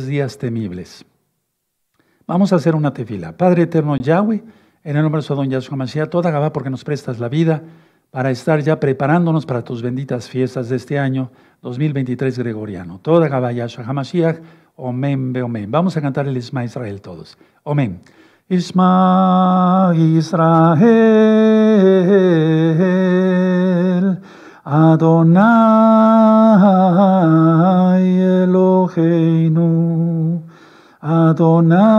días temibles. Vamos a hacer una tefila. Padre eterno Yahweh, en el nombre de su don Yahshua Mashiach, toda Gabá, porque nos prestas la vida para estar ya preparándonos para tus benditas fiestas de este año 2023 gregoriano. Toda Gabá Yahshua Hamashiach, Omen, be Vamos a cantar el Isma Israel todos. Omen. Isma Israel, Adonai Eloheinu. Adonai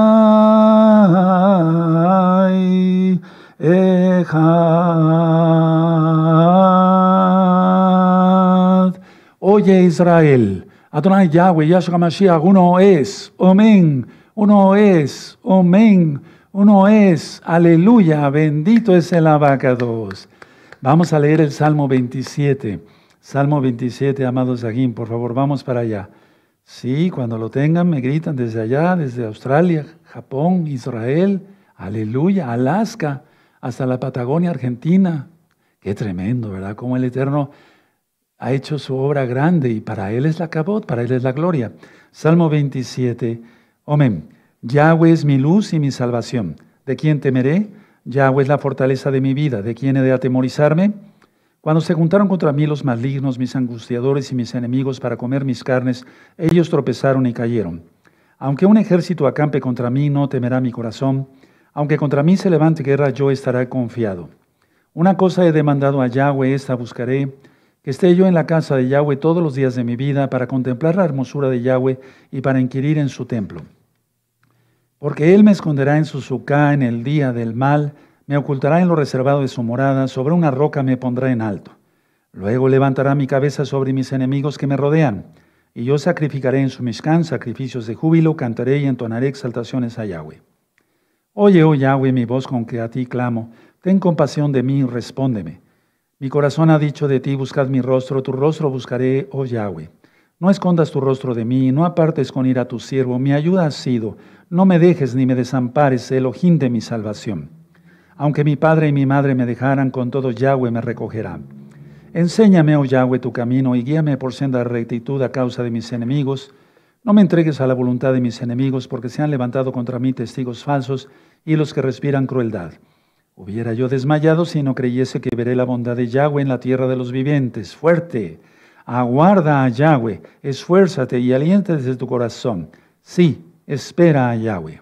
Echad. Oye Israel, Adonai Yahweh, Yahshua Mashiach, uno es, amén, uno es, amén, uno es, aleluya, bendito es el abacados. Vamos a leer el Salmo 27, Salmo 27, amados aquí por favor, vamos para allá. Sí, cuando lo tengan me gritan desde allá, desde Australia, Japón, Israel, aleluya, Alaska, hasta la Patagonia Argentina. Qué tremendo, ¿verdad? Como el Eterno ha hecho su obra grande y para Él es la cabot, para Él es la gloria. Salmo 27, amén. Yahweh es mi luz y mi salvación. ¿De quién temeré? Yahweh es la fortaleza de mi vida. ¿De quién he de atemorizarme? Cuando se juntaron contra mí los malignos, mis angustiadores y mis enemigos para comer mis carnes, ellos tropezaron y cayeron. Aunque un ejército acampe contra mí, no temerá mi corazón. Aunque contra mí se levante guerra, yo estaré confiado. Una cosa he demandado a Yahweh, esta buscaré, que esté yo en la casa de Yahweh todos los días de mi vida para contemplar la hermosura de Yahweh y para inquirir en su templo. Porque Él me esconderá en su sucá en el día del mal, me ocultará en lo reservado de su morada, sobre una roca me pondrá en alto. Luego levantará mi cabeza sobre mis enemigos que me rodean, y yo sacrificaré en su mishkan sacrificios de júbilo, cantaré y entonaré exaltaciones a Yahweh. Oye, oh Yahweh, mi voz con que a ti clamo, ten compasión de mí, respóndeme. Mi corazón ha dicho de ti, buscad mi rostro, tu rostro buscaré, oh Yahweh. No escondas tu rostro de mí, no apartes con ira a tu siervo, mi ayuda ha sido, no me dejes ni me desampares, el ojín de mi salvación. Aunque mi padre y mi madre me dejaran, con todo Yahweh me recogerá. Enséñame, oh Yahweh, tu camino y guíame por senda de rectitud a causa de mis enemigos. No me entregues a la voluntad de mis enemigos, porque se han levantado contra mí testigos falsos y los que respiran crueldad. Hubiera yo desmayado si no creyese que veré la bondad de Yahweh en la tierra de los vivientes. Fuerte, aguarda a Yahweh, esfuérzate y aliéntate desde tu corazón. Sí, espera a Yahweh.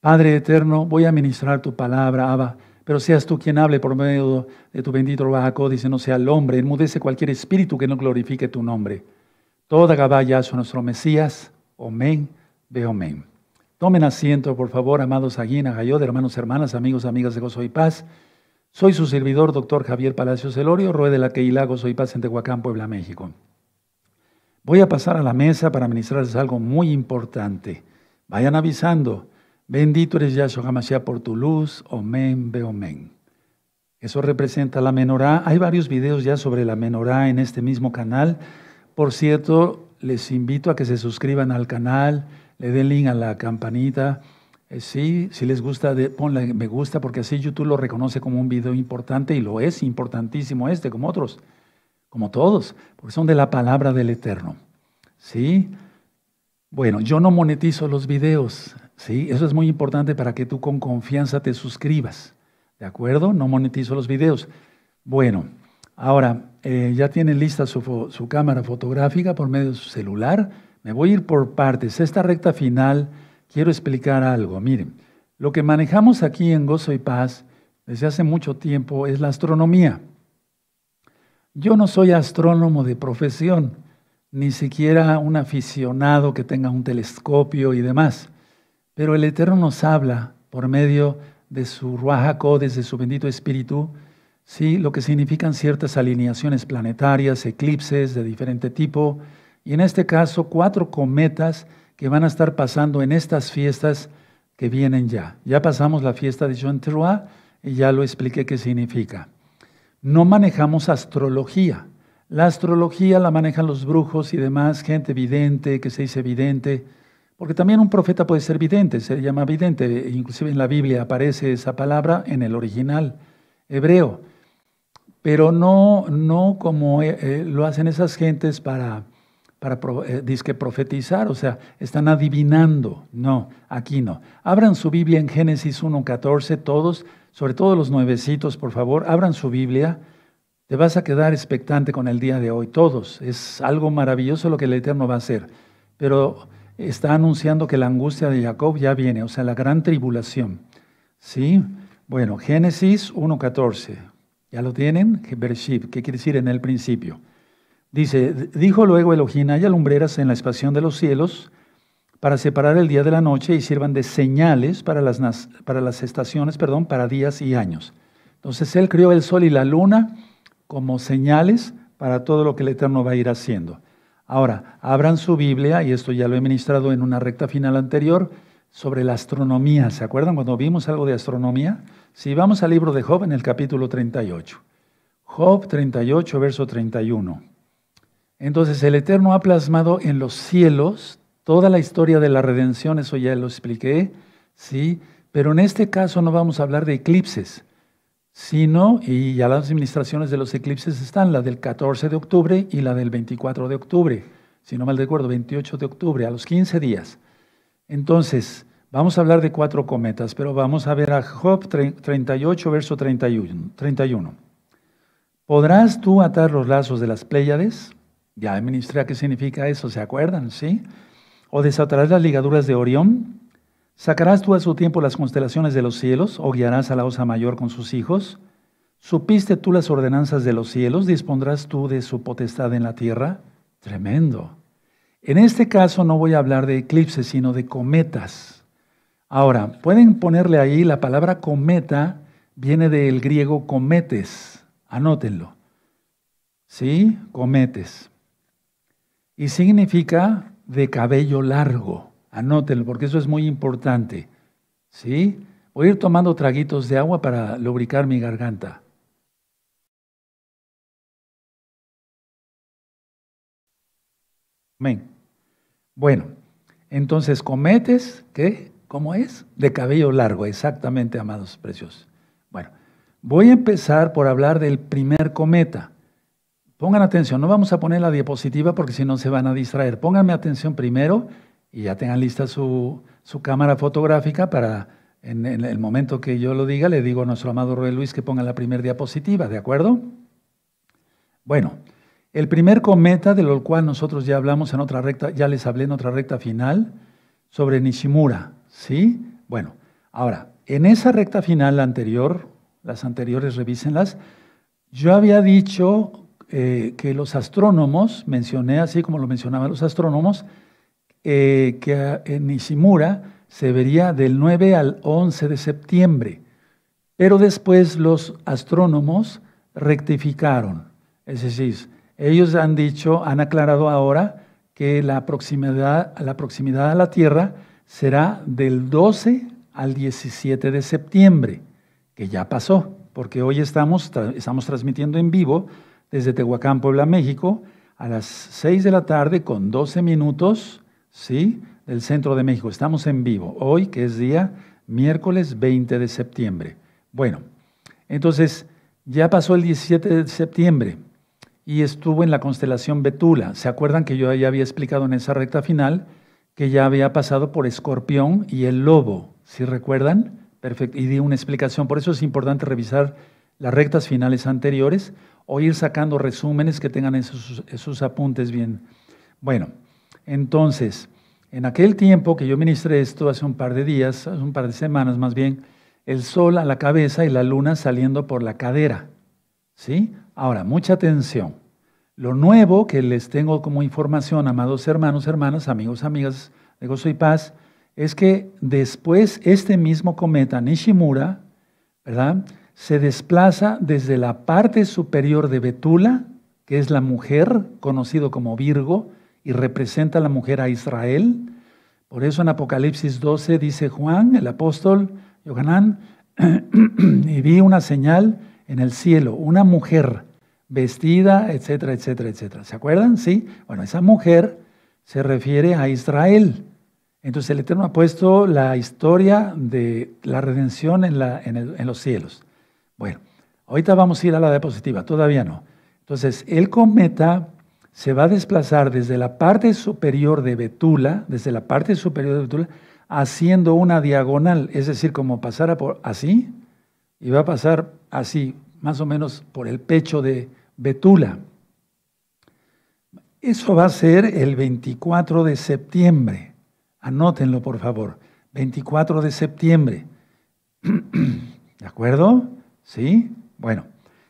Padre eterno, voy a ministrar tu palabra, Abba, pero seas tú quien hable por medio de tu bendito Rabajacó, dice, no sea el hombre, enmudece cualquier espíritu que no glorifique tu nombre. Toda Gaballa son nuestro Mesías, Amén ve amén. Tomen asiento, por favor, amados Aguina, Gayod, hermanos, hermanas, amigos, amigas de Gozo y Paz. Soy su servidor, doctor Javier Palacios Elorio, Rueda de la Keila, Gozo y Paz en Tehuacán, Puebla, México. Voy a pasar a la mesa para ministrarles algo muy importante. Vayan avisando. Bendito eres Yahshua Hamashiach por tu luz. Omen, ve omen. Eso representa la menorá. Hay varios videos ya sobre la menorá en este mismo canal. Por cierto, les invito a que se suscriban al canal, le den link a la campanita. Eh, si les gusta, ponle me gusta porque así YouTube lo reconoce como un video importante y lo es importantísimo este, como otros, como todos, porque son de la palabra del Eterno. ¿Sí? Bueno, yo no monetizo los videos. ¿Sí? Eso es muy importante para que tú con confianza te suscribas. ¿De acuerdo? No monetizo los videos. Bueno, ahora eh, ya tienen lista su, cámara fotográfica por medio de su celular. Me voy a ir por partes. Esta recta final quiero explicar algo. Miren, lo que manejamos aquí en Gozo y Paz desde hace mucho tiempo es la astronomía. Yo no soy astrónomo de profesión, ni siquiera un aficionado que tenga un telescopio y demás. Pero el Eterno nos habla por medio de su Ruajaco, desde su bendito Espíritu, ¿sí? lo que significan ciertas alineaciones planetarias, eclipses de diferente tipo, y en este caso cuatro cometas que van a estar pasando en estas fiestas que vienen ya. Ya pasamos la fiesta de Jean Teruah y ya lo expliqué qué significa. No manejamos astrología. La astrología la manejan los brujos y demás, gente vidente que se dice vidente, porque también un profeta puede ser vidente, se llama vidente, e inclusive en la Biblia aparece esa palabra en el original hebreo, pero no, no como eh, eh, lo hacen esas gentes para, para eh, profetizar, o sea, están adivinando. No, aquí no. Abran su Biblia en Génesis 1.14, todos, sobre todo los nuevecitos, por favor, abran su Biblia. Te vas a quedar expectante con el día de hoy, todos. Es algo maravilloso lo que el Eterno va a hacer. Pero está anunciando que la angustia de Jacob ya viene, o sea, la gran tribulación. ¿Sí? Bueno, Génesis 1.14. ¿Ya lo tienen? ¿qué quiere decir en el principio? Dice, dijo luego Elohim, hay alumbreras en la expansión de los cielos para separar el día de la noche y sirvan de señales para las, para las estaciones, perdón, para días y años. Entonces él creó el sol y la luna como señales para todo lo que el Eterno va a ir haciendo. Ahora, abran su Biblia, y esto ya lo he ministrado en una recta final anterior, sobre la astronomía. ¿Se acuerdan cuando vimos algo de astronomía? Si vamos al libro de Job en el capítulo 38. Job 38, verso 31. Entonces el Eterno ha plasmado en los cielos toda la historia de la redención, eso ya lo expliqué, ¿sí? Pero en este caso no vamos a hablar de eclipses, sino, y ya las administraciones de los eclipses están, la del 14 de octubre y la del 24 de octubre, si no mal recuerdo, 28 de octubre, a los 15 días. Entonces, vamos a hablar de cuatro cometas, pero vamos a ver a Job 38, verso 31. ¿Podrás tú atar los lazos de las Pléyades? Ya administrar qué significa eso, ¿se acuerdan? ¿Sí? ¿O desatarás las ligaduras de Orión? ¿Sacarás tú a su tiempo las constelaciones de los cielos, o guiarás a la osa mayor con sus hijos? ¿Supiste tú las ordenanzas de los cielos? ¿Dispondrás tú de su potestad en la tierra? Tremendo. En este caso no voy a hablar de eclipses, sino de cometas. Ahora, pueden ponerle ahí la palabra cometa, viene del griego cometes. Anótenlo. ¿Sí? Cometes. Y significa de cabello largo. Anótenlo, porque eso es muy importante. ¿Sí? Voy a ir tomando traguitos de agua para lubricar mi garganta. Amén. Bueno, entonces cometes, ¿qué? ¿Cómo es? De cabello largo, exactamente, amados preciosos. Bueno, voy a empezar por hablar del primer cometa. Pongan atención, no vamos a poner la diapositiva porque si no se van a distraer. Pónganme atención primero y ya tengan lista su, cámara fotográfica para en, el momento que yo lo diga, le digo a nuestro amado Roy Luis que ponga la primera diapositiva, ¿de acuerdo? Bueno, el primer cometa, de lo cual nosotros ya hablamos en otra recta, ya les hablé en otra recta final, sobre Nishimura, ¿sí? Bueno, ahora, en esa recta final anterior, las anteriores revísenlas, yo había dicho eh, que los astrónomos, mencioné así como lo mencionaban los astrónomos, eh, que en Ishimura se vería del 9 al 11 de septiembre, pero después los astrónomos rectificaron. Es decir, ellos han dicho, han aclarado ahora que la proximidad, la proximidad a la Tierra será del 12 al 17 de septiembre, que ya pasó, porque hoy estamos, estamos transmitiendo en vivo desde Tehuacán, Puebla, México, a las 6 de la tarde con 12 minutos ¿sí? Del centro de México. Estamos en vivo hoy, que es día miércoles 20 de septiembre. Bueno, entonces ya pasó el 17 de septiembre y estuvo en la constelación Betula. ¿Se acuerdan que yo ya había explicado en esa recta final que ya había pasado por Escorpión y el Lobo? ¿Sí recuerdan? Perfecto. Y di una explicación. Por eso es importante revisar las rectas finales anteriores o ir sacando resúmenes que tengan esos, esos apuntes bien. Bueno, entonces, en aquel tiempo que yo ministré esto, hace un par de días, hace un par de semanas más bien, el sol a la cabeza y la luna saliendo por la cadera. ¿Sí? Ahora, mucha atención. Lo nuevo que les tengo como información, amados hermanos, hermanas, amigos, amigas de gozo y paz, es que después este mismo cometa Nishimura, Se desplaza desde la parte superior de Betula, que es la mujer, conocido como Virgo, y representa a la mujer a Israel. Por eso en Apocalipsis 12 dice Juan, el apóstol Yohanan, y vi una señal en el cielo, una mujer vestida, etcétera, etcétera, etcétera. ¿Se acuerdan? Sí. Bueno, esa mujer se refiere a Israel. Entonces el Eterno ha puesto la historia de la redención en, la, en los cielos. Bueno, ahorita vamos a ir a la diapositiva, todavía no. Entonces, el cometa se va a desplazar desde la parte superior de Betula, desde la parte superior de Betula, haciendo una diagonal, es decir, como pasara por así, y va a pasar así, más o menos por el pecho de Betula. Eso va a ser el 24 de septiembre. Anótenlo, por favor. 24 de septiembre. ¿De acuerdo? ¿Sí? Bueno,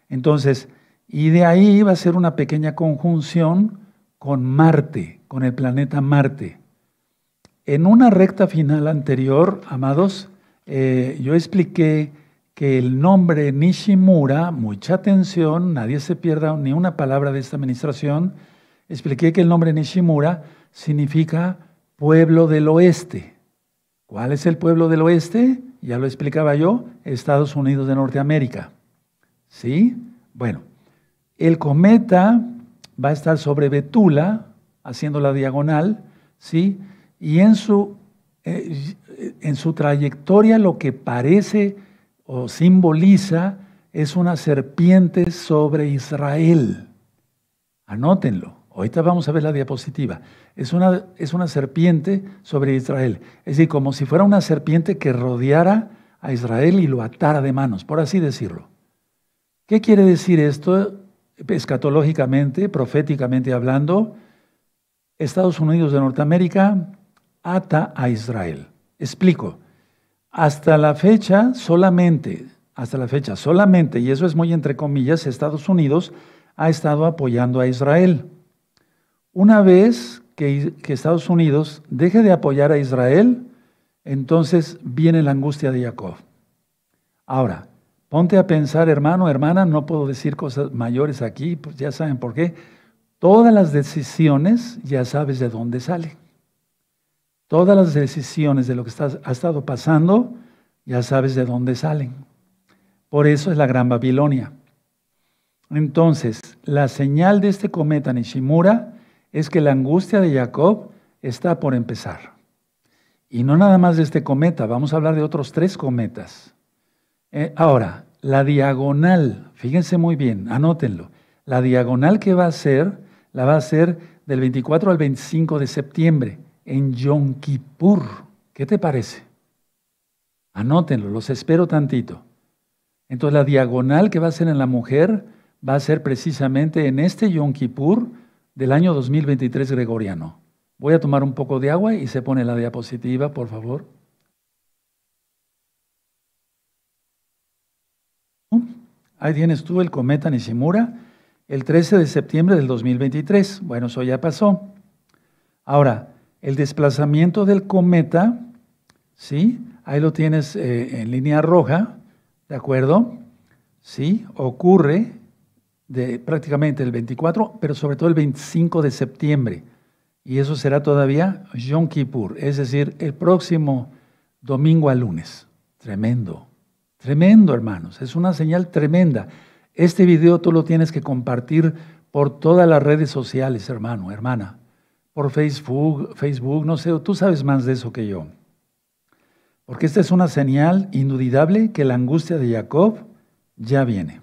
entonces, y de ahí va a ser una pequeña conjunción con Marte, con el planeta Marte. En una recta final anterior, amados, eh, yo expliqué que el nombre Nishimura, mucha atención, nadie se pierda ni una palabra de esta administración, expliqué que el nombre Nishimura significa pueblo del oeste. ¿Cuál es el pueblo del oeste? Ya lo explicaba yo, Estados Unidos de Norteamérica. ¿Sí? Bueno, el cometa va a estar sobre Betula, haciendo la diagonal, ¿sí? Y en su, eh, en su trayectoria lo que parece o simboliza es una serpiente sobre Israel. Anótenlo. Ahorita vamos a ver la diapositiva. Es una, es una serpiente sobre Israel. Es decir, como si fuera una serpiente que rodeara a Israel y lo atara de manos, por así decirlo. ¿Qué quiere decir esto? escatológicamente, proféticamente hablando, Estados Unidos de Norteamérica ata a Israel. Explico. Hasta la fecha solamente, hasta la fecha solamente, y eso es muy entre comillas, Estados Unidos ha estado apoyando a Israel. Una vez que, que Estados Unidos deje de apoyar a Israel, entonces viene la angustia de Jacob. Ahora, Ponte a pensar, hermano, hermana, no puedo decir cosas mayores aquí, pues ya saben por qué. Todas las decisiones ya sabes de dónde salen. Todas las decisiones de lo que ha estado pasando ya sabes de dónde salen. Por eso es la Gran Babilonia. Entonces, la señal de este cometa Nishimura es que la angustia de Jacob está por empezar. Y no nada más de este cometa, vamos a hablar de otros tres cometas. Eh, ahora, la diagonal, fíjense muy bien, anótenlo. La diagonal que va a ser, la va a ser del 24 al 25 de septiembre en Yom Kippur. ¿Qué te parece? Anótenlo, los espero tantito. Entonces la diagonal que va a ser en la mujer va a ser precisamente en este Yom Kippur del año 2023 gregoriano. Voy a tomar un poco de agua y se pone la diapositiva, por favor. Ahí tienes tú el cometa Nishimura, el 13 de septiembre del 2023. Bueno, eso ya pasó. Ahora, el desplazamiento del cometa, ¿sí? Ahí lo tienes eh, en línea roja, ¿de acuerdo? Sí, ocurre de prácticamente el 24, pero sobre todo el 25 de septiembre. Y eso será todavía Yom Kippur, es decir, el próximo domingo a lunes. Tremendo. Tremendo, hermanos, es una señal tremenda. Este video tú lo tienes que compartir por todas las redes sociales, hermano, hermana. Por Facebook, Facebook, no sé, tú sabes más de eso que yo. Porque esta es una señal indudable que la angustia de Jacob ya viene.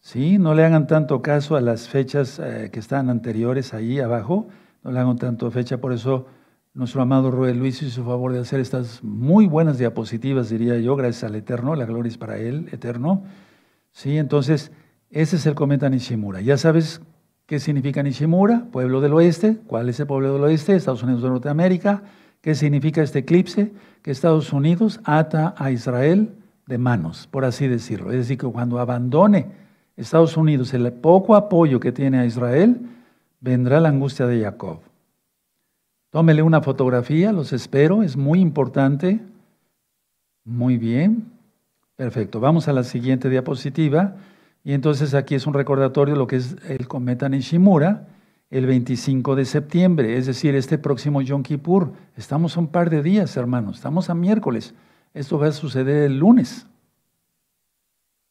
¿Sí? No le hagan tanto caso a las fechas eh, que están anteriores ahí abajo, no le hagan tanto fecha, por eso nuestro amado Ruel Luis hizo favor de hacer estas muy buenas diapositivas, diría yo, gracias al Eterno, la gloria es para Él, Eterno. Sí, entonces, ese es el cometa Nishimura. Ya sabes qué significa Nishimura, pueblo del oeste, cuál es el pueblo del oeste, Estados Unidos de Norteamérica, qué significa este eclipse, que Estados Unidos ata a Israel de manos, por así decirlo. Es decir, que cuando abandone Estados Unidos el poco apoyo que tiene a Israel, vendrá la angustia de Jacob. Tómele una fotografía, los espero, es muy importante. Muy bien, perfecto. Vamos a la siguiente diapositiva. Y entonces aquí es un recordatorio de lo que es el cometa Nishimura el 25 de septiembre, es decir, este próximo Yom Kippur. Estamos un par de días, hermanos, estamos a miércoles. Esto va a suceder el lunes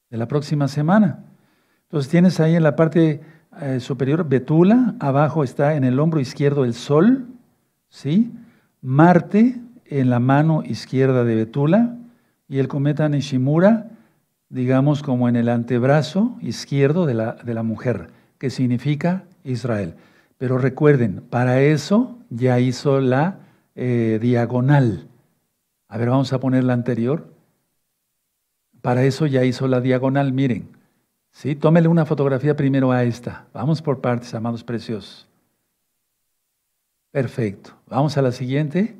de la próxima semana. Entonces tienes ahí en la parte eh, superior Betula, abajo está en el hombro izquierdo el sol, ¿sí? Marte en la mano izquierda de Betula y el cometa Nishimura, digamos, como en el antebrazo izquierdo de la, mujer, que significa Israel. Pero recuerden, para eso ya hizo la eh, diagonal. A ver, vamos a poner la anterior. Para eso ya hizo la diagonal, miren. ¿sí? Tómele una fotografía primero a esta. Vamos por partes, amados preciosos. Perfecto. Vamos a la siguiente.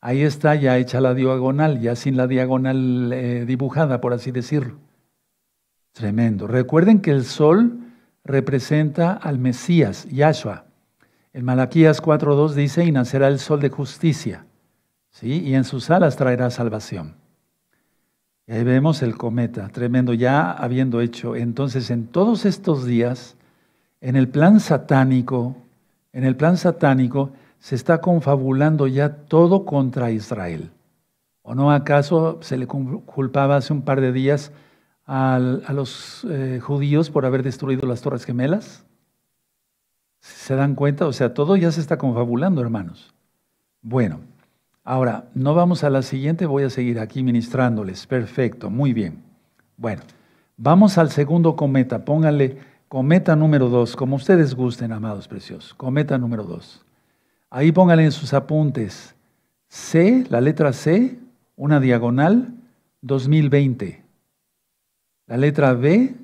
Ahí está ya hecha la diagonal, ya sin la diagonal eh, dibujada, por así decirlo. Tremendo. Recuerden que el sol representa al Mesías, Yahshua. En Malaquías 4.2 dice, y nacerá el sol de justicia, ¿sí? y en sus alas traerá salvación. Y ahí vemos el cometa, tremendo, ya habiendo hecho. Entonces, en todos estos días, en el plan satánico, en el plan satánico, se está confabulando ya todo contra Israel. ¿O no acaso se le culpaba hace un par de días a los eh, judíos por haber destruido las Torres Gemelas? ¿Se dan cuenta? O sea, todo ya se está confabulando, hermanos. Bueno, ahora, no vamos a la siguiente, voy a seguir aquí ministrándoles. Perfecto, muy bien. Bueno, vamos al segundo cometa. Póngale cometa número dos, como ustedes gusten, amados preciosos. Cometa número dos. Ahí póngale en sus apuntes C, la letra C, una diagonal, 2020. La letra B,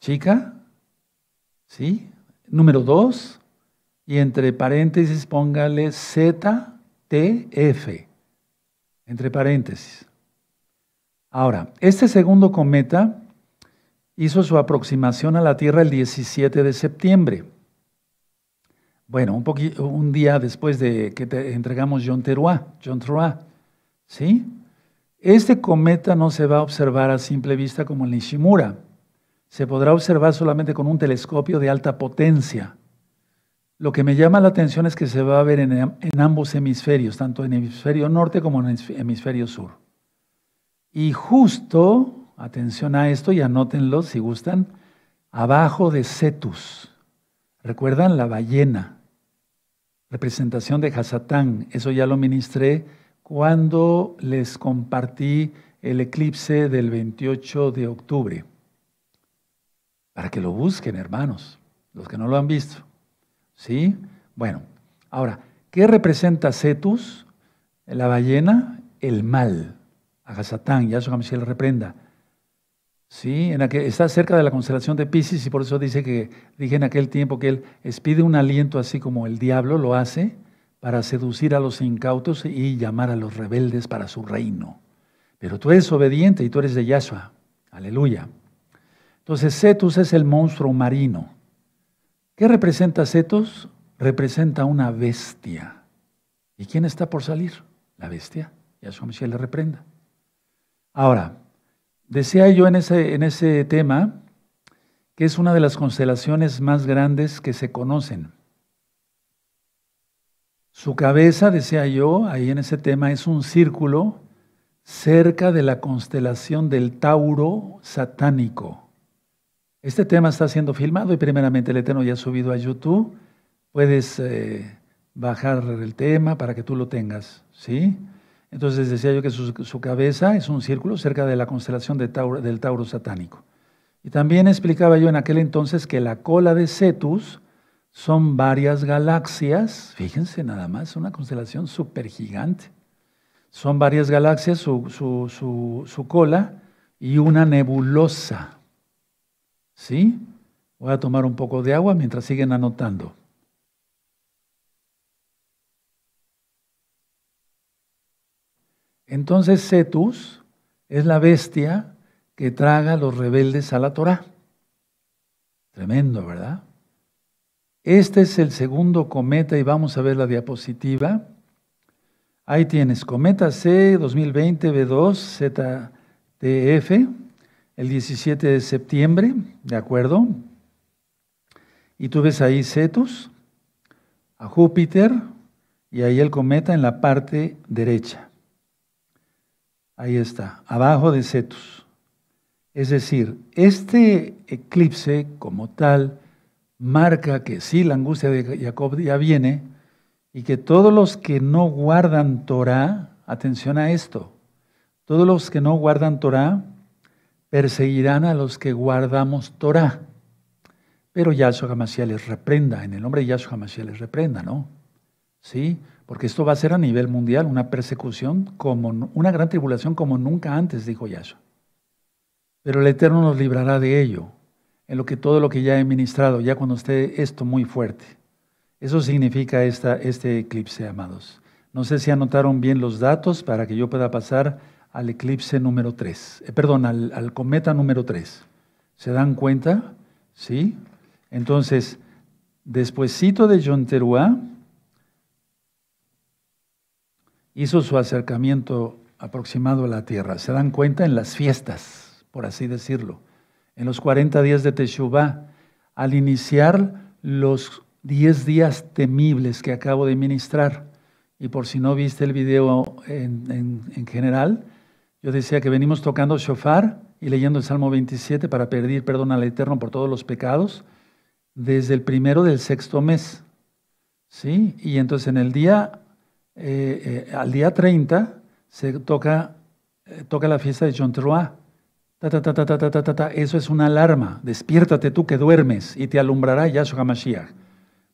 chica, ¿sí? Número 2, y entre paréntesis póngale ZTF, entre paréntesis. Ahora, este segundo cometa hizo su aproximación a la Tierra el 17 de septiembre. Bueno, un, día después de que te entregamos John Teruá, John ¿sí? Este cometa no se va a observar a simple vista como el Nishimura. Se podrá observar solamente con un telescopio de alta potencia. Lo que me llama la atención es que se va a ver en, en ambos hemisferios, tanto en el hemisferio norte como en el hemisferio sur. Y justo, atención a esto y anótenlo si gustan, abajo de Cetus. ¿Recuerdan la ballena? representación de Hasatán. Eso ya lo ministré cuando les compartí el eclipse del 28 de octubre. Para que lo busquen, hermanos, los que no lo han visto. ¿Sí? Bueno, ahora, ¿qué representa Cetus? La ballena, el mal. A Hasatán, Yahshua le reprenda. Sí, en está cerca de la constelación de Pisces y por eso dice que dije en aquel tiempo que él expide un aliento así como el diablo lo hace para seducir a los incautos y llamar a los rebeldes para su reino. Pero tú eres obediente y tú eres de Yahshua. Aleluya. Entonces, Cetus es el monstruo marino. ¿Qué representa Cetus? Representa una bestia. ¿Y quién está por salir? La bestia. Yahshua Mashiach le reprenda. Ahora, Decía yo en ese, tema que es una de las constelaciones más grandes que se conocen. Su cabeza, decía yo, ahí en ese tema, es un círculo cerca de la constelación del Tauro satánico. Este tema está siendo filmado y primeramente el Eterno ya ha subido a YouTube. Puedes eh, bajar el tema para que tú lo tengas, ¿sí? Entonces decía yo que su, cabeza es un círculo cerca de la constelación del Tauro satánico. Y también explicaba yo en aquel entonces que la cola de Cetus son varias galaxias, fíjense nada más, una constelación gigante, Son varias galaxias, su, su, su, su cola y una nebulosa. ¿Sí? Voy a tomar un poco de agua mientras siguen anotando. Entonces Cetus es la bestia que traga a los rebeldes a la Torá. Tremendo, ¿verdad? Este es el segundo cometa y vamos a ver la diapositiva. Ahí tienes cometa C 2020 B2 ZTF el 17 de septiembre, ¿de acuerdo? Y tú ves ahí Cetus, a Júpiter y ahí el cometa en la parte derecha. Ahí está, abajo de Cetus. Es decir, este eclipse como tal marca que sí la angustia de Jacob ya viene y que todos los que no guardan Torah, atención a esto, todos los que no guardan Torah perseguirán a los que guardamos Torah. Pero Yahshua Hamashiach les reprenda, en el nombre de Yahshua Hamashiach les reprenda, ¿no? ¿Sí? porque esto va a ser a nivel mundial una persecución, como una gran tribulación como nunca antes, dijo Yahshua. Pero el Eterno nos librará de ello, en lo que todo lo que ya he ministrado, ya cuando esté esto muy fuerte. Eso significa esta, este eclipse, amados. No sé si anotaron bien los datos para que yo pueda pasar al eclipse número 3, eh, perdón, al, cometa número 3. ¿Se dan cuenta? ¿Sí? Entonces, despuesito de Yonteruá, hizo su acercamiento aproximado a la tierra. Se dan cuenta en las fiestas, por así decirlo. En los 40 días de Teshuvah, al iniciar los 10 días temibles que acabo de ministrar, y por si no viste el video en, general, yo decía que venimos tocando shofar y leyendo el Salmo 27 para pedir perdón al Eterno por todos los pecados desde el primero del sexto mes. ¿Sí? Y entonces en el día eh, eh, al día 30 se toca, eh, toca la fiesta de Chontroa. Ta, ta, ta, ta, ta, ta, ta, Eso es una alarma. Despiértate tú que duermes y te alumbrará Yahshua Mashiach.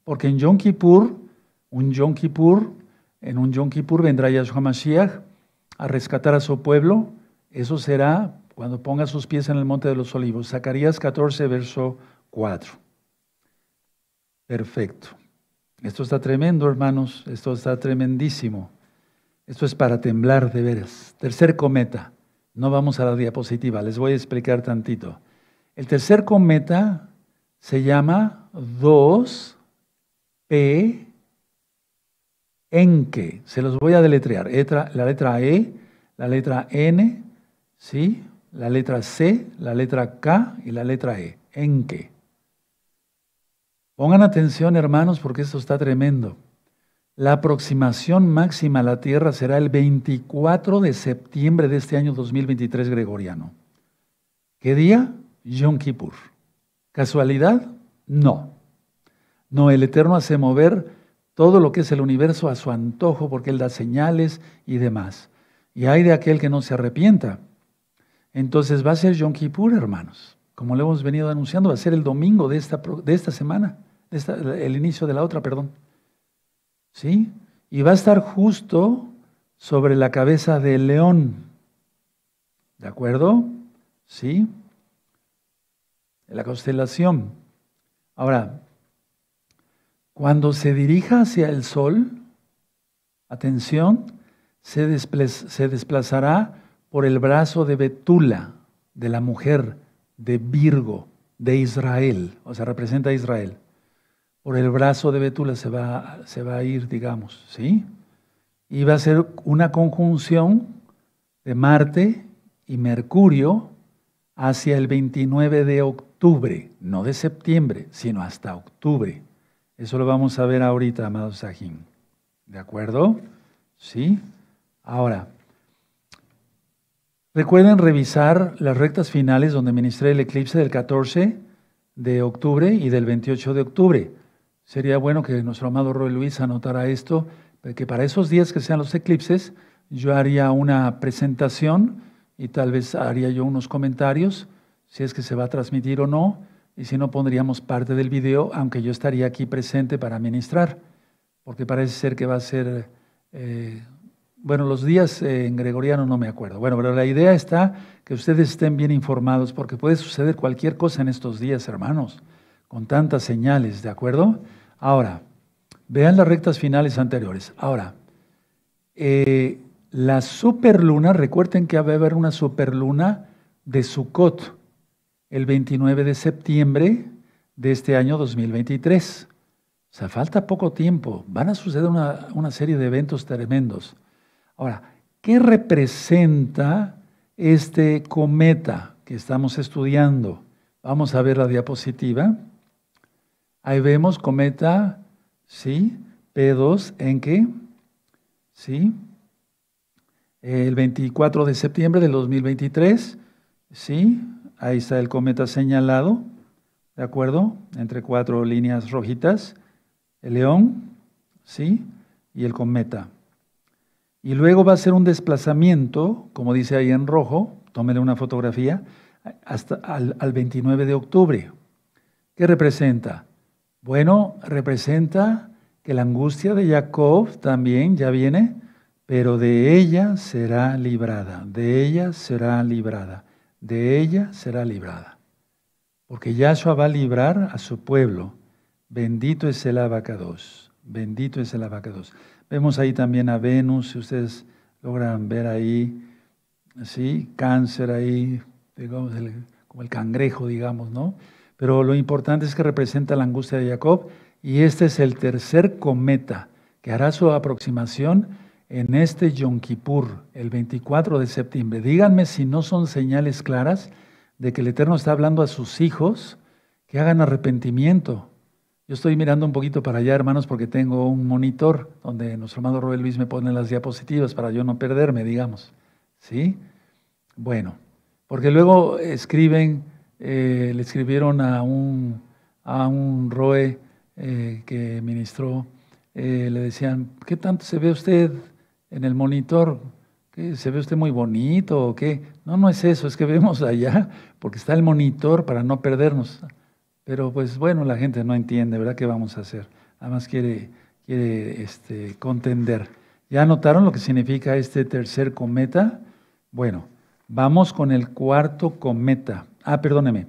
Porque en Yom Kippur, un Yom en un Yom Kippur vendrá Yahshua Mashiach a rescatar a su pueblo. Eso será cuando ponga sus pies en el monte de los olivos. Zacarías 14, verso 4. Perfecto. Esto está tremendo, hermanos, esto está tremendísimo. Esto es para temblar de veras. Tercer cometa. No vamos a la diapositiva, les voy a explicar tantito. El tercer cometa se llama 2P Enke. Se los voy a deletrear. La letra E, la letra N, ¿sí? la letra C, la letra K y la letra E. Enke. Pongan atención, hermanos, porque esto está tremendo. La aproximación máxima a la Tierra será el 24 de septiembre de este año 2023 gregoriano. ¿Qué día? Yom Kippur. ¿Casualidad? No. No, el Eterno hace mover todo lo que es el universo a su antojo porque Él da señales y demás. Y hay de aquel que no se arrepienta. Entonces va a ser Yom Kippur, hermanos. Como lo hemos venido anunciando, va a ser el domingo de esta, de esta semana el inicio de la otra, perdón. ¿Sí? Y va a estar justo sobre la cabeza del león. ¿De acuerdo? ¿Sí? La constelación. Ahora, cuando se dirija hacia el sol, atención, se, se desplazará por el brazo de Betula, de la mujer de Virgo, de Israel, o sea, representa a Israel por el brazo de Betula se va, se va a ir, digamos, ¿sí? Y va a ser una conjunción de Marte y Mercurio hacia el 29 de octubre, no de septiembre, sino hasta octubre. Eso lo vamos a ver ahorita, amado Sajín. ¿De acuerdo? ¿Sí? Ahora, recuerden revisar las rectas finales donde ministré el eclipse del 14 de octubre y del 28 de octubre. Sería bueno que nuestro amado Roy Luis anotara esto, que para esos días que sean los eclipses, yo haría una presentación y tal vez haría yo unos comentarios, si es que se va a transmitir o no, y si no pondríamos parte del video, aunque yo estaría aquí presente para ministrar, porque parece ser que va a ser, eh, bueno, los días eh, en gregoriano no me acuerdo. Bueno, pero la idea está que ustedes estén bien informados, porque puede suceder cualquier cosa en estos días, hermanos, con tantas señales, ¿de acuerdo? Ahora, vean las rectas finales anteriores. Ahora, eh, la superluna, recuerden que va a haber una superluna de Sukkot el 29 de septiembre de este año 2023. O sea, falta poco tiempo. Van a suceder una serie de eventos tremendos. Ahora, ¿qué representa este cometa que estamos estudiando? Vamos a ver la diapositiva. Ahí vemos cometa, ¿sí? P2 en qué? ¿sí? El 24 de septiembre del 2023, ¿sí? Ahí está el cometa señalado, ¿de acuerdo? Entre cuatro líneas rojitas, el león, ¿sí? Y el cometa. Y luego va a ser un desplazamiento, como dice ahí en rojo, tómele una fotografía, hasta el 29 de octubre. ¿Qué representa? Bueno, representa que la angustia de Jacob también ya viene, pero de ella será librada, de ella será librada, de ella será librada. Porque Yahshua va a librar a su pueblo. Bendito es el abacados, bendito es el abacados. Vemos ahí también a Venus, si ustedes logran ver ahí, así cáncer ahí, digamos, como el cangrejo, digamos, ¿no? Pero lo importante es que representa la angustia de Jacob y este es el tercer cometa que hará su aproximación en este Yom Kippur, el 24 de septiembre. Díganme si no son señales claras de que el Eterno está hablando a sus hijos que hagan arrepentimiento. Yo estoy mirando un poquito para allá, hermanos, porque tengo un monitor donde nuestro hermano Robert Luis me pone las diapositivas para yo no perderme, digamos. ¿Sí? Bueno, porque luego escriben eh, le escribieron a un, a un ROE eh, que ministró, eh, le decían, ¿qué tanto se ve usted en el monitor? ¿Se ve usted muy bonito o qué? No, no es eso, es que vemos allá, porque está el monitor para no perdernos. Pero pues bueno, la gente no entiende, ¿verdad? ¿Qué vamos a hacer? Además quiere, quiere este, contender. ¿Ya notaron lo que significa este tercer cometa? Bueno, vamos con el cuarto cometa. Ah, perdóneme.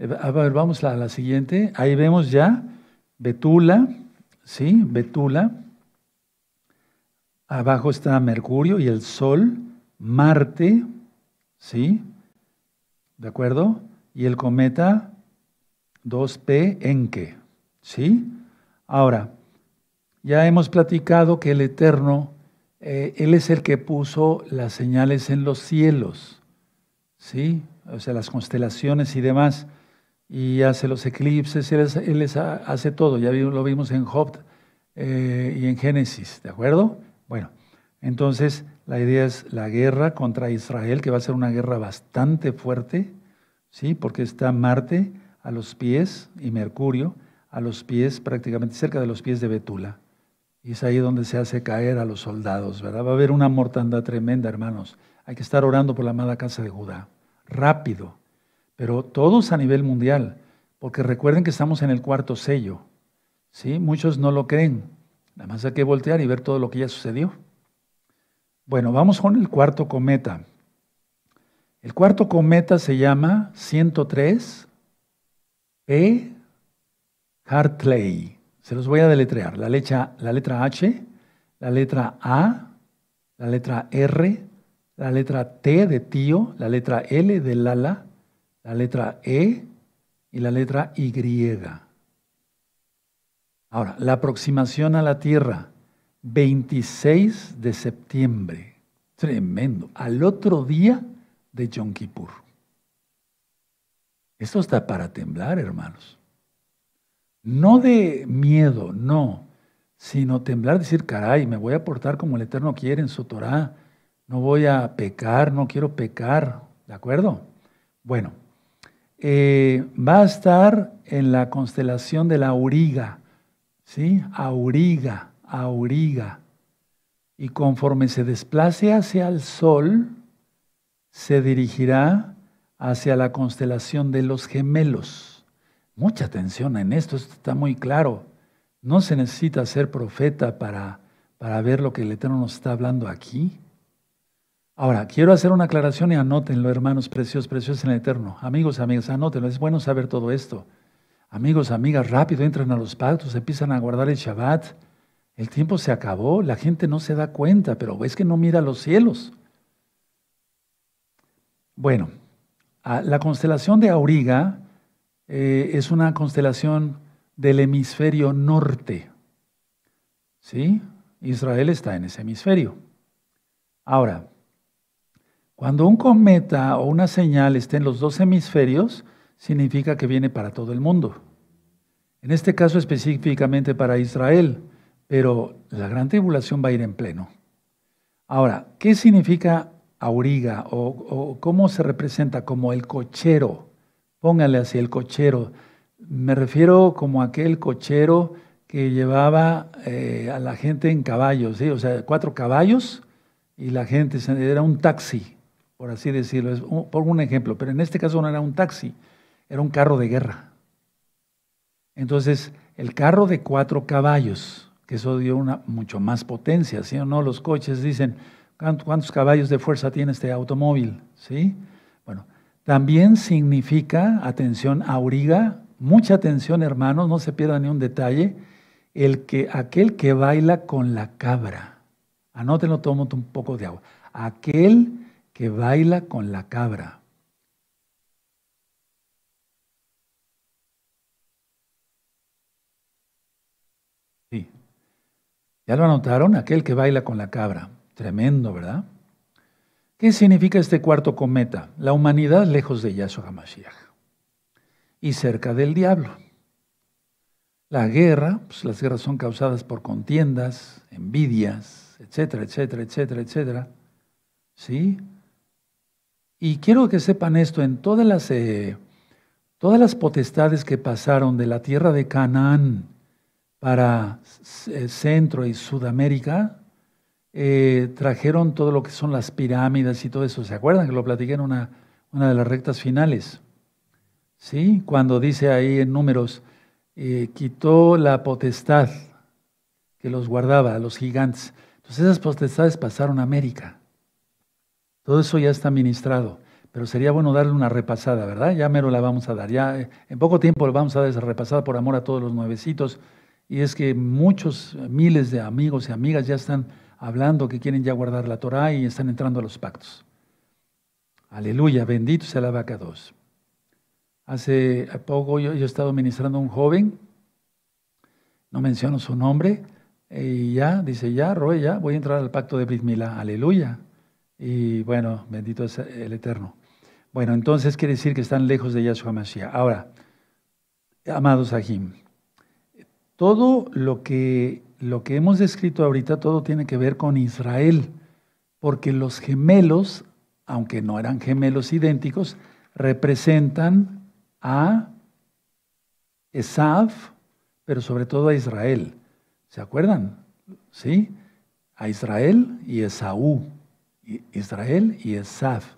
Eh, a ver, vamos a la siguiente. Ahí vemos ya Betula, ¿sí? Betula. Abajo está Mercurio y el Sol, Marte, ¿sí? ¿De acuerdo? Y el cometa 2P que ¿sí? Ahora, ya hemos platicado que el Eterno, eh, Él es el que puso las señales en los cielos, ¿sí? o sea, las constelaciones y demás, y hace los eclipses, él, les hace todo, ya lo vimos en Job eh, y en Génesis, ¿de acuerdo? Bueno, entonces la idea es la guerra contra Israel, que va a ser una guerra bastante fuerte, ¿sí? Porque está Marte a los pies y Mercurio a los pies, prácticamente cerca de los pies de Betula. Y es ahí donde se hace caer a los soldados, ¿verdad? Va a haber una mortandad tremenda, hermanos. Hay que estar orando por la amada casa de Judá rápido, pero todos a nivel mundial, porque recuerden que estamos en el cuarto sello. ¿sí? Muchos no lo creen, nada más hay que voltear y ver todo lo que ya sucedió. Bueno, vamos con el cuarto cometa. El cuarto cometa se llama 103 P. E Hartley. Se los voy a deletrear. La la letra H, la letra A, la letra R, la letra T de tío, la letra L de Lala, la letra E y la letra Y. Ahora, la aproximación a la Tierra, 26 de septiembre. Tremendo. Al otro día de Yom Kippur. Esto está para temblar, hermanos. No de miedo, no, sino temblar, decir, caray, me voy a portar como el Eterno quiere en su Torah no voy a pecar, no quiero pecar, ¿de acuerdo? Bueno, eh, va a estar en la constelación de la auriga, ¿sí? Auriga, auriga. Y conforme se desplace hacia el sol, se dirigirá hacia la constelación de los gemelos. Mucha atención en esto, esto está muy claro. No se necesita ser profeta para, para ver lo que el Eterno nos está hablando aquí. Ahora, quiero hacer una aclaración y anótenlo, hermanos preciosos, preciosos en el eterno. Amigos, amigas, anótenlo. Es bueno saber todo esto. Amigos, amigas, rápido entran a los pactos, empiezan a guardar el Shabbat. El tiempo se acabó, la gente no se da cuenta, pero es que no mira los cielos. Bueno, la constelación de Auriga eh, es una constelación del hemisferio norte. ¿Sí? Israel está en ese hemisferio. Ahora, cuando un cometa o una señal esté en los dos hemisferios, significa que viene para todo el mundo. En este caso específicamente para Israel, pero la gran tribulación va a ir en pleno. Ahora, ¿qué significa auriga o, cómo se representa como el cochero? Póngale así, el cochero. Me refiero como aquel cochero que llevaba eh, a la gente en caballos, o sea, cuatro caballos y la gente, era un taxi, por así decirlo. por un ejemplo, pero en este caso no era un taxi, era un carro de guerra. Entonces, el carro de cuatro caballos, que eso dio una mucho más potencia, ¿sí o no? Los coches dicen, ¿cuántos caballos de fuerza tiene este automóvil? ¿Sí? Bueno, también significa, atención, auriga, mucha atención hermanos, no se pierda ni un detalle, el que, aquel que baila con la cabra. Anótenlo, todo un poco de agua. Aquel que baila con la cabra. Sí. ¿Ya lo anotaron? Aquel que baila con la cabra. Tremendo, ¿verdad? ¿Qué significa este cuarto cometa? La humanidad lejos de Yahshua HaMashiach y cerca del diablo. La guerra, pues las guerras son causadas por contiendas, envidias, etcétera, etcétera, etcétera, etcétera. ¿Sí? Y quiero que sepan esto, en todas las, eh, todas las potestades que pasaron de la tierra de Canaán para eh, Centro y Sudamérica, eh, trajeron todo lo que son las pirámides y todo eso. ¿Se acuerdan que lo platiqué en una, de las rectas finales? ¿Sí? Cuando dice ahí en números, quitó la potestad que los guardaba, a los gigantes. Entonces esas potestades pasaron a América. Todo eso ya está ministrado, pero sería bueno darle una repasada, ¿verdad? Ya mero la vamos a dar. Ya eh, en poco tiempo le vamos a dar esa repasada por amor a todos los nuevecitos. Y es que muchos eh, miles de amigos y amigas ya están hablando que quieren ya guardar la Torah y están entrando a los pactos. Aleluya, bendito sea la vaca 2. Hace eh, poco yo, he estado ministrando a un joven, no menciono su nombre, y ya, dice, ya, Roe, ya, voy a entrar al pacto de Brit Milá. Aleluya. Y bueno, bendito es el Eterno. Bueno, entonces quiere decir que están lejos de Yahshua Mashiach. Ahora, amados Ajim, todo lo que, lo que hemos descrito ahorita, todo tiene que ver con Israel, porque los gemelos, aunque no eran gemelos idénticos, representan a Esaf, pero sobre todo a Israel. ¿Se acuerdan? ¿Sí? A Israel y Esaú. Israel y Esaf.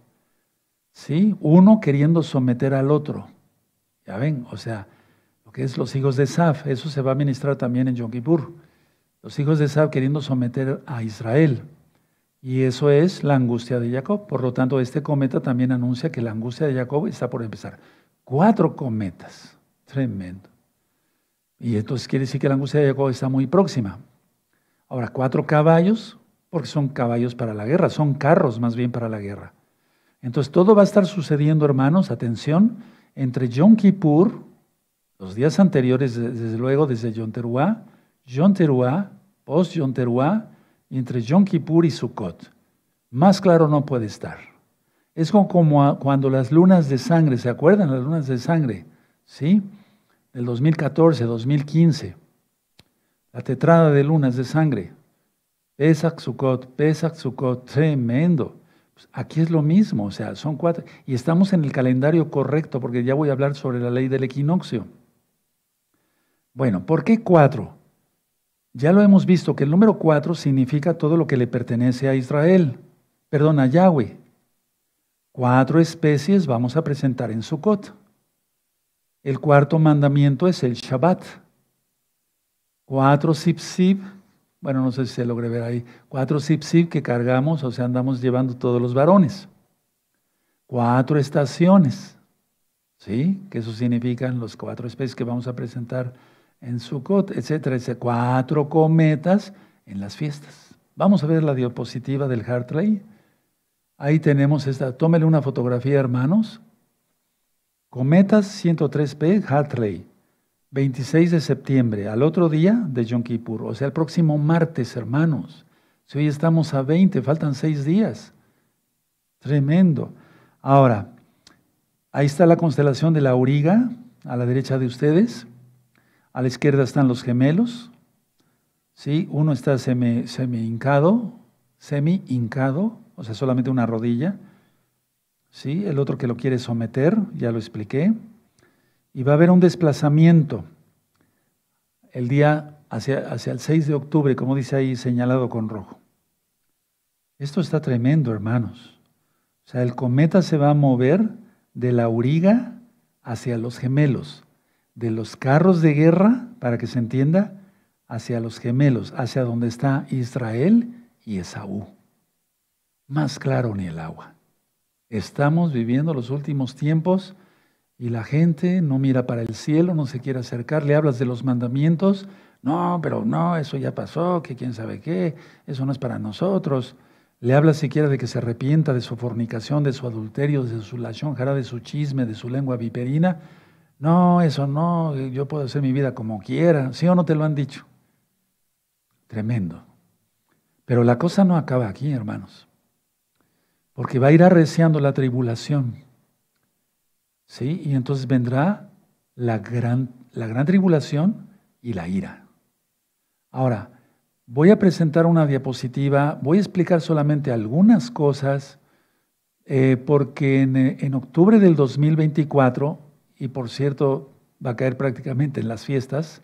¿Sí? Uno queriendo someter al otro. Ya ven, o sea, lo que es los hijos de Esaf, eso se va a ministrar también en Yom Kippur. Los hijos de Esaf queriendo someter a Israel. Y eso es la angustia de Jacob. Por lo tanto, este cometa también anuncia que la angustia de Jacob está por empezar. Cuatro cometas. Tremendo. Y entonces quiere decir que la angustia de Jacob está muy próxima. Ahora, cuatro caballos, porque son caballos para la guerra, son carros más bien para la guerra. Entonces todo va a estar sucediendo, hermanos, atención, entre Yom Kippur, los días anteriores, desde luego, desde Yom Teruah, Yom post Yom y entre Yom Kippur y Sukkot. Más claro no puede estar. Es como cuando las lunas de sangre, ¿se acuerdan? Las lunas de sangre, ¿sí? Del 2014, 2015. La tetrada de lunas de sangre. Pesach Sukkot, Pesach Sukkot, tremendo. Pues, aquí es lo mismo, o sea, son cuatro. Y estamos en el calendario correcto, porque ya voy a hablar sobre la ley del equinoccio. Bueno, ¿por qué cuatro? Ya lo hemos visto que el número cuatro significa todo lo que le pertenece a Israel, perdón, a Yahweh. Cuatro especies vamos a presentar en Sukkot. El cuarto mandamiento es el Shabbat. Cuatro sip-sip bueno, no sé si se logre ver ahí, cuatro zip-zip que cargamos, o sea, andamos llevando todos los varones. Cuatro estaciones, ¿sí? Que eso significan los cuatro especies que vamos a presentar en Sukkot, etcétera, etcétera. Cuatro cometas en las fiestas. Vamos a ver la diapositiva del Hartley. Ahí tenemos esta. Tómele una fotografía, hermanos. Cometas 103P Hartley. 26 de septiembre, al otro día de Yom Kippur, o sea, el próximo martes, hermanos. Si hoy estamos a 20, faltan seis días. Tremendo. Ahora, ahí está la constelación de la auriga, a la derecha de ustedes. A la izquierda están los gemelos. ¿sí? Uno está semi, semi hincado, semi hincado, o sea, solamente una rodilla. ¿sí? El otro que lo quiere someter, ya lo expliqué y va a haber un desplazamiento el día hacia, el 6 de octubre, como dice ahí señalado con rojo. Esto está tremendo, hermanos. O sea, el cometa se va a mover de la auriga hacia los gemelos, de los carros de guerra, para que se entienda, hacia los gemelos, hacia donde está Israel y Esaú. Más claro ni el agua. Estamos viviendo los últimos tiempos y la gente no mira para el cielo, no se quiere acercar, le hablas de los mandamientos, no, pero no, eso ya pasó, que quién sabe qué, eso no es para nosotros. Le hablas siquiera de que se arrepienta de su fornicación, de su adulterio, de su jara, de su chisme, de su lengua viperina. No, eso no, yo puedo hacer mi vida como quiera, ¿sí o no te lo han dicho? Tremendo. Pero la cosa no acaba aquí, hermanos, porque va a ir arreciando la tribulación. Y entonces vendrá la gran, tribulación y la ira. Ahora, voy a presentar una diapositiva, voy a explicar solamente algunas cosas, eh, porque eh, en, octubre del 2024, y por cierto, va a caer prácticamente en las fiestas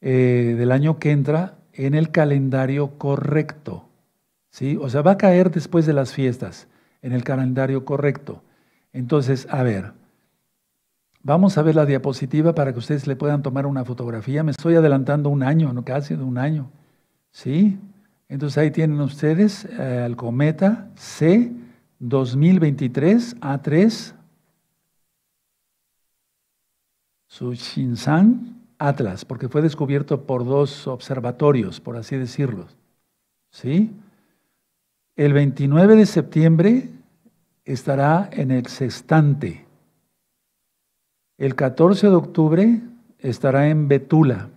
eh, del año que entra en el calendario correcto. ¿sí? O sea, va a caer después de las fiestas en el calendario correcto. Entonces, a ver, Vamos a ver la diapositiva para que ustedes le puedan tomar una fotografía. Me estoy adelantando un año, no casi de un año. ¿Sí? Entonces ahí tienen ustedes el eh, cometa C 2023 A3 Sushinsan Atlas, porque fue descubierto por dos observatorios, por así decirlo. ¿Sí? El 29 de septiembre estará en el sextante. El 14 de octubre estará en Betula.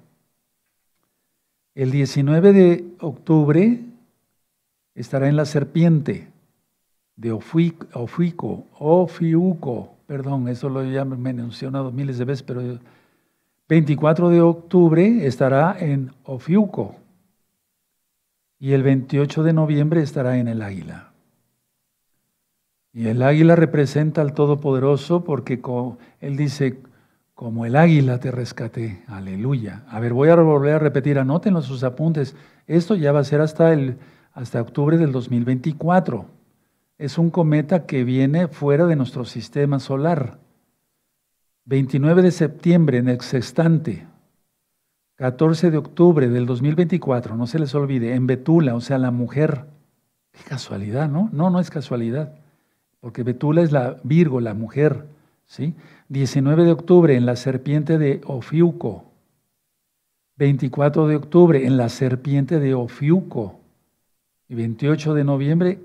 El 19 de octubre estará en La Serpiente de Ofuico, Ofiuco, perdón, eso lo ya me he mencionado miles de veces, pero 24 de octubre estará en Ofiuco y el 28 de noviembre estará en el Águila. Y el águila representa al Todopoderoso porque él dice, como el águila te rescaté, aleluya. A ver, voy a volver a repetir, anótenlo sus apuntes. Esto ya va a ser hasta, el, hasta octubre del 2024. Es un cometa que viene fuera de nuestro sistema solar. 29 de septiembre en el sextante, 14 de octubre del 2024, no se les olvide, en Betula, o sea, la mujer. Qué casualidad, ¿no? No, no es casualidad porque Betula es la Virgo, la mujer. ¿sí? 19 de octubre en la serpiente de Ofiuco. 24 de octubre en la serpiente de Ofiuco. Y 28 de noviembre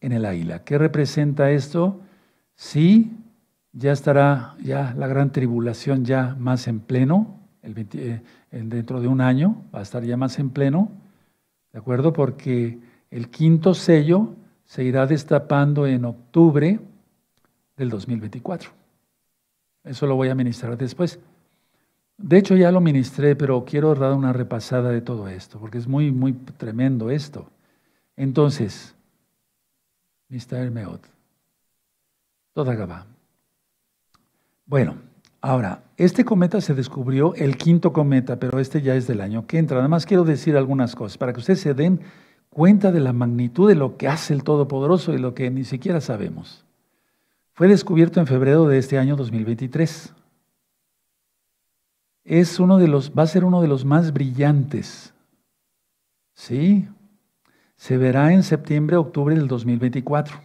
en el águila. ¿Qué representa esto? Sí, ya estará ya la gran tribulación ya más en pleno, eh, dentro de un año va a estar ya más en pleno, ¿de acuerdo? Porque el quinto sello se irá destapando en octubre del 2024. Eso lo voy a ministrar después. De hecho, ya lo ministré, pero quiero dar una repasada de todo esto, porque es muy, muy tremendo esto. Entonces, Mr. Meot, toda Gabá. Bueno, ahora, este cometa se descubrió, el quinto cometa, pero este ya es del año que entra. Además, más quiero decir algunas cosas para que ustedes se den cuenta de la magnitud de lo que hace el Todopoderoso y lo que ni siquiera sabemos. Fue descubierto en febrero de este año 2023. Es uno de los, va a ser uno de los más brillantes. ¿Sí? Se verá en septiembre-octubre del 2024.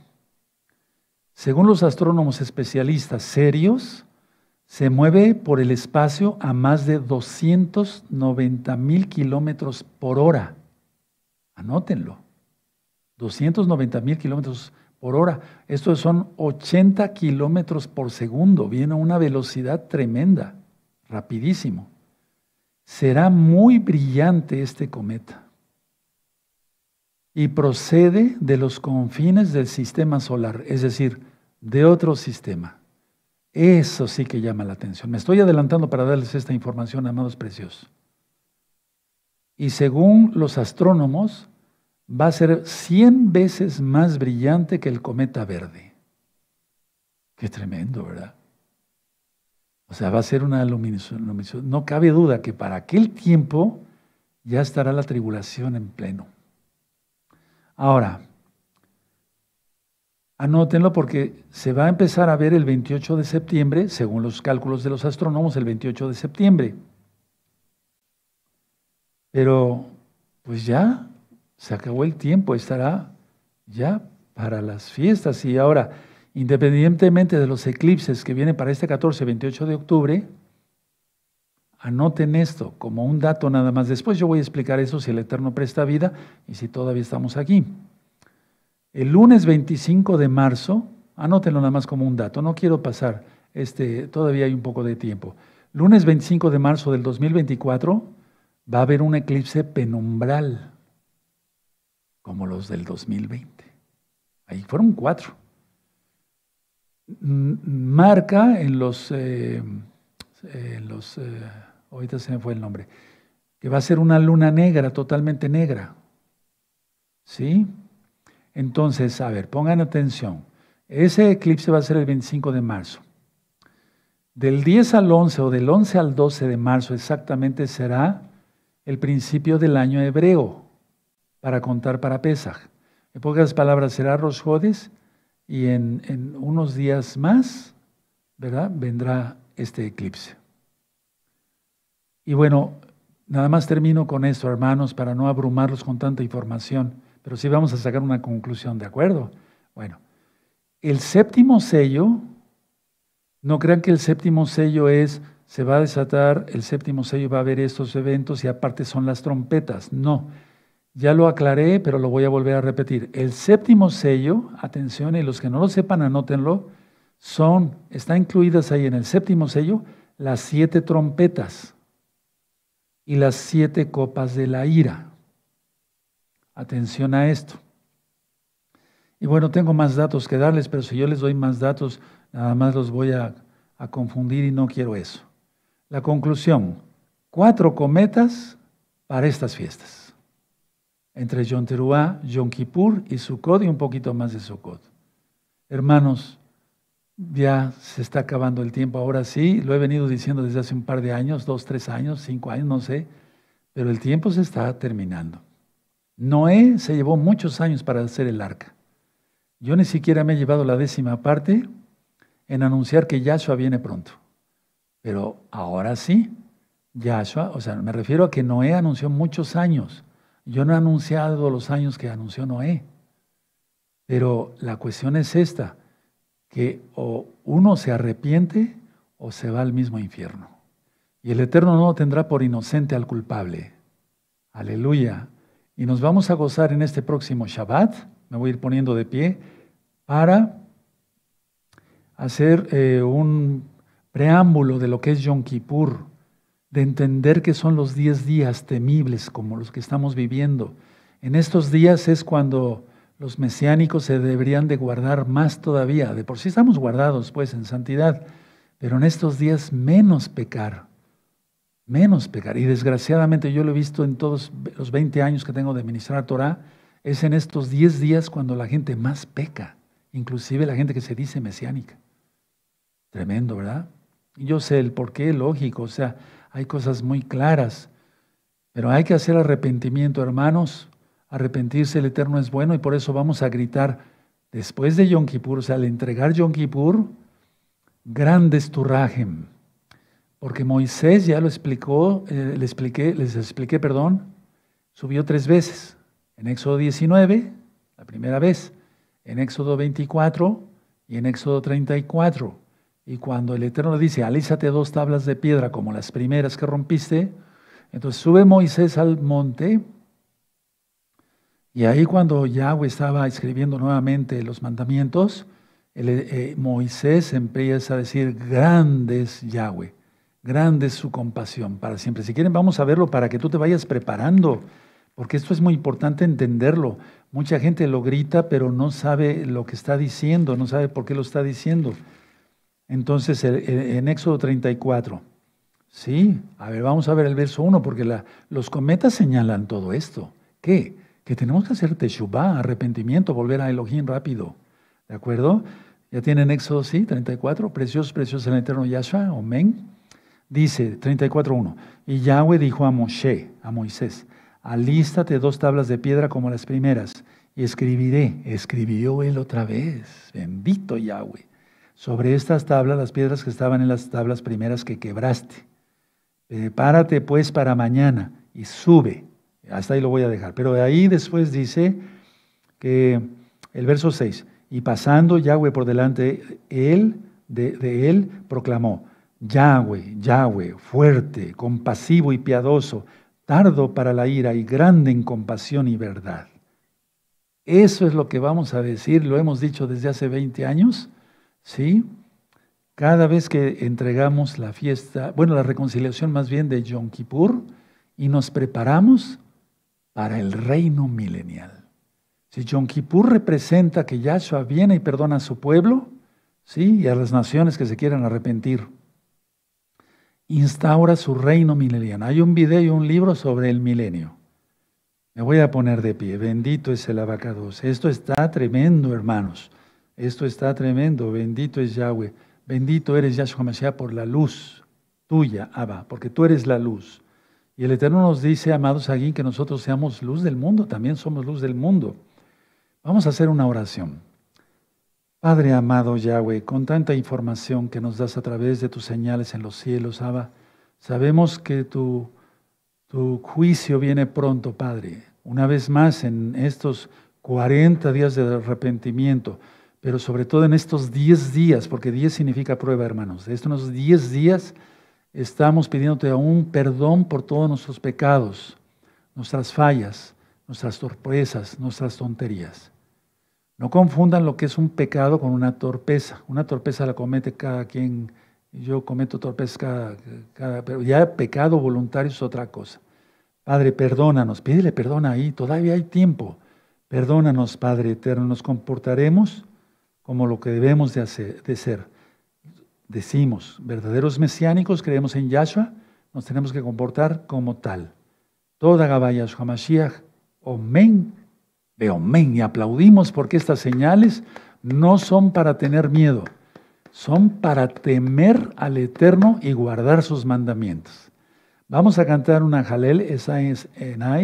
Según los astrónomos especialistas serios, se mueve por el espacio a más de 290 mil kilómetros por hora. Anótenlo. 290 mil kilómetros por hora. Estos son 80 kilómetros por segundo. Viene a una velocidad tremenda, rapidísimo. Será muy brillante este cometa y procede de los confines del sistema solar, es decir, de otro sistema. Eso sí que llama la atención. Me estoy adelantando para darles esta información, amados preciosos y según los astrónomos va a ser 100 veces más brillante que el cometa verde. Qué tremendo, ¿verdad? O sea, va a ser una luminosidad. No cabe duda que para aquel tiempo ya estará la tribulación en pleno. Ahora, anótenlo porque se va a empezar a ver el 28 de septiembre, según los cálculos de los astrónomos, el 28 de septiembre. Pero pues ya se acabó el tiempo, estará ya para las fiestas. Y ahora, independientemente de los eclipses que vienen para este 14, 28 de octubre, anoten esto como un dato nada más. Después yo voy a explicar eso si el Eterno presta vida y si todavía estamos aquí. El lunes 25 de marzo, anótenlo nada más como un dato, no quiero pasar, este, todavía hay un poco de tiempo. Lunes 25 de marzo del 2024 va a haber un eclipse penumbral, como los del 2020. Ahí fueron cuatro. Marca en los, eh, los eh, ahorita se me fue el nombre, que va a ser una luna negra, totalmente negra. ¿Sí? Entonces, a ver, pongan atención. Ese eclipse va a ser el 25 de marzo. Del 10 al 11 o del 11 al 12 de marzo exactamente será el principio del año hebreo para contar para Pesaj. En pocas palabras, será Rosjodes y en, en, unos días más, ¿verdad? Vendrá este eclipse. Y bueno, nada más termino con esto, hermanos, para no abrumarlos con tanta información, pero sí vamos a sacar una conclusión, ¿de acuerdo? Bueno, el séptimo sello, no crean que el séptimo sello es se va a desatar el séptimo sello, va a haber estos eventos y aparte son las trompetas. No, ya lo aclaré, pero lo voy a volver a repetir. El séptimo sello, atención, y los que no lo sepan, anótenlo, son, está incluidas ahí en el séptimo sello, las siete trompetas y las siete copas de la ira. Atención a esto. Y bueno, tengo más datos que darles, pero si yo les doy más datos, nada más los voy a confundir y no quiero eso. La conclusión, cuatro cometas para estas fiestas. Entre Yom Teruá, Kippur y Sukkot y un poquito más de Sukkot. Hermanos, ya se está acabando el tiempo, ahora sí, lo he venido diciendo desde hace un par de años, dos, tres años, cinco años, no sé, pero el tiempo se está terminando. Noé se llevó muchos años para hacer el arca. Yo ni siquiera me he llevado la décima parte en anunciar que Yahshua viene pronto. Pero ahora sí, Yahshua, o sea, me refiero a que Noé anunció muchos años. Yo no he anunciado los años que anunció Noé. Pero la cuestión es esta, que o uno se arrepiente o se va al mismo infierno. Y el Eterno no tendrá por inocente al culpable. Aleluya. Y nos vamos a gozar en este próximo Shabbat, me voy a ir poniendo de pie, para hacer eh, un preámbulo de lo que es Yom Kippur, de entender que son los 10 días temibles como los que estamos viviendo. En estos días es cuando los mesiánicos se deberían de guardar más todavía. De por sí estamos guardados pues en santidad, pero en estos días menos pecar, menos pecar. Y desgraciadamente yo lo he visto en todos los 20 años que tengo de ministrar Torah, es en estos 10 días cuando la gente más peca, inclusive la gente que se dice mesiánica. Tremendo, ¿verdad? Yo sé el porqué, lógico, o sea, hay cosas muy claras, pero hay que hacer arrepentimiento, hermanos. Arrepentirse el Eterno es bueno y por eso vamos a gritar después de Yom Kippur, o sea, al entregar Yom Kippur, grande es Porque Moisés ya lo explicó, eh, expliqué, les expliqué, perdón, subió tres veces. En Éxodo 19, la primera vez, en Éxodo 24 y en Éxodo 34. Y cuando el Eterno le dice, alízate dos tablas de piedra como las primeras que rompiste, entonces sube Moisés al monte. Y ahí cuando Yahweh estaba escribiendo nuevamente los mandamientos, eh, eh, Moisés empieza a decir, grande es Yahweh, grande es su compasión para siempre. Si quieren, vamos a verlo para que tú te vayas preparando, porque esto es muy importante entenderlo. Mucha gente lo grita, pero no sabe lo que está diciendo, no sabe por qué lo está diciendo entonces en Éxodo 34. Sí, a ver, vamos a ver el verso 1, porque los cometas señalan todo esto. ¿Qué? Que tenemos que hacer teshuvah, arrepentimiento, volver a Elohim rápido. ¿De acuerdo? Ya tienen Éxodo, sí, 34. Precioso, precioso el eterno Yahshua, amén. Dice 34.1. Y Yahweh dijo a Moshe, a Moisés, alístate dos tablas de piedra como las primeras, y escribiré. Escribió él otra vez. Bendito Yahweh sobre estas tablas las piedras que estaban en las tablas primeras que quebraste. Prepárate eh, pues para mañana y sube. Hasta ahí lo voy a dejar. Pero de ahí después dice que el verso 6, y pasando Yahweh por delante él, de, de él, proclamó, Yahweh, Yahweh, fuerte, compasivo y piadoso, tardo para la ira y grande en compasión y verdad. Eso es lo que vamos a decir, lo hemos dicho desde hace 20 años, ¿Sí? Cada vez que entregamos la fiesta, bueno, la reconciliación más bien de Yom Kippur, y nos preparamos para el reino milenial. Si Yom Kippur representa que Yahshua viene y perdona a su pueblo, ¿sí? Y a las naciones que se quieran arrepentir. Instaura su reino milenial. Hay un video y un libro sobre el milenio. Me voy a poner de pie. Bendito es el abacados. Esto está tremendo, hermanos. Esto está tremendo. Bendito es Yahweh. Bendito eres Yahshua Mashiach por la luz tuya, Abba, porque tú eres la luz. Y el Eterno nos dice, amados aquí, que nosotros seamos luz del mundo, también somos luz del mundo. Vamos a hacer una oración. Padre amado Yahweh, con tanta información que nos das a través de tus señales en los cielos, Abba, sabemos que tu, tu juicio viene pronto, Padre. Una vez más, en estos 40 días de arrepentimiento, pero sobre todo en estos 10 días, porque 10 significa prueba, hermanos, estos 10 días estamos pidiéndote aún perdón por todos nuestros pecados, nuestras fallas, nuestras torpezas, nuestras tonterías. No confundan lo que es un pecado con una torpeza. Una torpeza la comete cada quien. Yo cometo torpezas cada, cada, Pero ya pecado voluntario es otra cosa. Padre, perdónanos. Pídele perdón ahí. Todavía hay tiempo. Perdónanos, Padre eterno. Nos comportaremos como lo que debemos de, hacer, de ser. Decimos, verdaderos mesiánicos, creemos en Yahshua, nos tenemos que comportar como tal. Toda Gabá Yahshua Mashiach, Omen, de Omen, y aplaudimos porque estas señales no son para tener miedo, son para temer al Eterno y guardar sus mandamientos. Vamos a cantar una Jalel, esa es Enai.